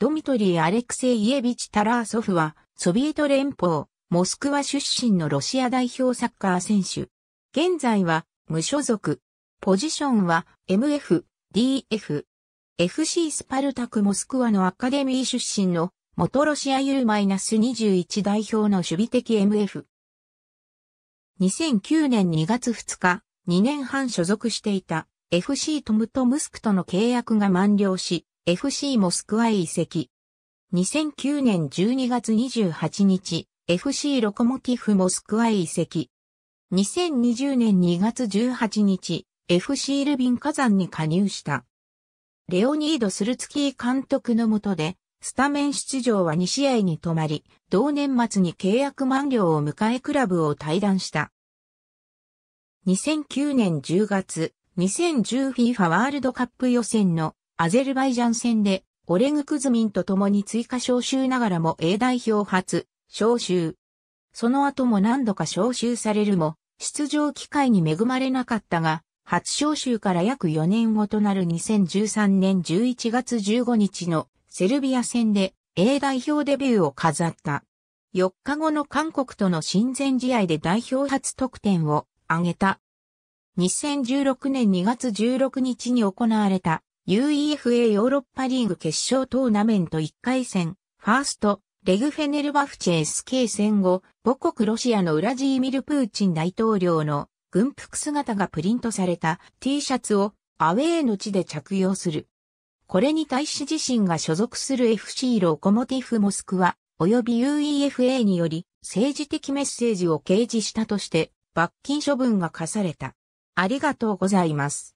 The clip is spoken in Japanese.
ドミトリー・アレクセイイエビチ・タラーソフは、ソビエト連邦、モスクワ出身のロシア代表サッカー選手。現在は、無所属。ポジションは、MF、DF。FC スパルタク・モスクワのアカデミー出身の、元ロシア U-21 代表の守備的 MF。2009年2月2日、2年半所属していた FC トムトムスクとの契約が満了し、FC モスクワへ移籍。2009年12月28日、FC ロコモティフモスクワへ移籍。2020年2月18日、FC ルビン火山に加入した。レオニード・スルツキー監督の下で、スタメン出場は2試合に止まり、同年末に契約満了を迎えクラブを退団した。2009年10月、2010FIFA ワールドカップ予選のアゼルバイジャン戦で、オレグ・クズミンと共に追加招集ながらも A 代表初、招集。その後も何度か招集されるも、出場機会に恵まれなかったが、初招集から約4年後となる2013年11月15日のセルビア戦で A 代表デビューを飾った。4日後の韓国との親善試合で代表初得点を挙げた。2016年2月16日に行われた UEFA ヨーロッパリーグ決勝トーナメント1回戦、ファースト、レグフェネルバフチェ SK 戦後、母国ロシアのウラジーミル・プーチン大統領の軍服姿がプリントされた T シャツをアウェーの地で着用する。これに対し自身が所属する FC ロコモティフモスクワ、及び UEFA により政治的メッセージを掲示したとして罰金処分が課された。ありがとうございます。